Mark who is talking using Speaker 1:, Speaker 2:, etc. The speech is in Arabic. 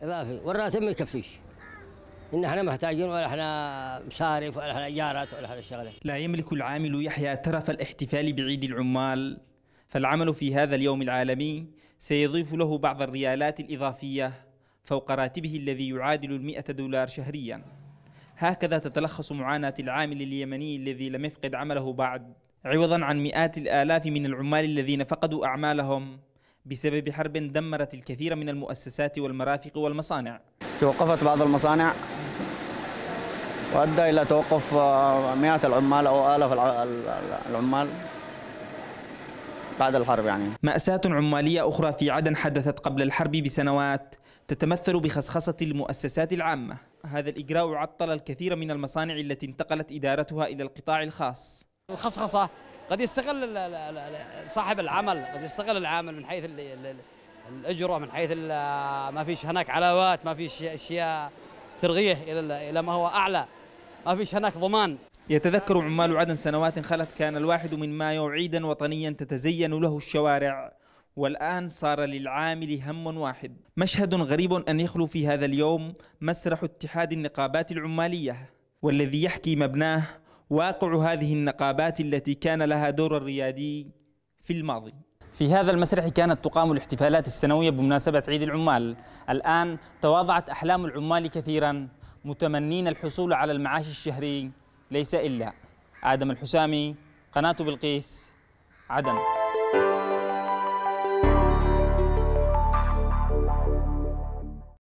Speaker 1: في والراتب ما يكفيش ان احنا محتاجين ولا احنا مصاريف ولا احنا ايجارات ولا احنا شغله لا يملك العامل يحيى ترف الاحتفال بعيد العمال فالعمل في هذا اليوم العالمي سيضيف له بعض الريالات الإضافية فوق راتبه الذي يعادل ال دولار شهريا هكذا تتلخص معاناة العامل اليمني الذي لم يفقد عمله بعد عوضا عن مئات الآلاف من العمال الذين فقدوا أعمالهم بسبب حرب دمرت الكثير من المؤسسات والمرافق والمصانع
Speaker 2: توقفت بعض المصانع وأدى إلى توقف آه، مئات العمال أو آلاف العمال بعد الحرب يعني
Speaker 1: مأساة عمالية أخرى في عدن حدثت قبل الحرب بسنوات تتمثل بخصخصة المؤسسات العامة هذا الإجراء عطل الكثير من المصانع التي انتقلت إدارتها إلى القطاع الخاص الخصخصة قد يستغل صاحب العمل قد يستغل العامل من حيث الاجره من حيث ما فيش هناك علاوات ما فيش اشياء ترغيه الى الى ما هو اعلى ما فيش هناك ضمان يتذكر عمال عدن سنوات خلت كان الواحد من مايو عيدا وطنيا تتزين له الشوارع والآن صار للعامل هم واحد مشهد غريب أن يخلو في هذا اليوم مسرح اتحاد النقابات العمالية والذي يحكي مبناه واقع هذه النقابات التي كان لها دور الريادي في الماضي في هذا المسرح كانت تقام الاحتفالات السنوية بمناسبة عيد العمال الآن تواضعت أحلام العمال كثيرا متمنين الحصول على المعاش الشهري ليس إلا آدم الحسامي قناة بلقيس عدن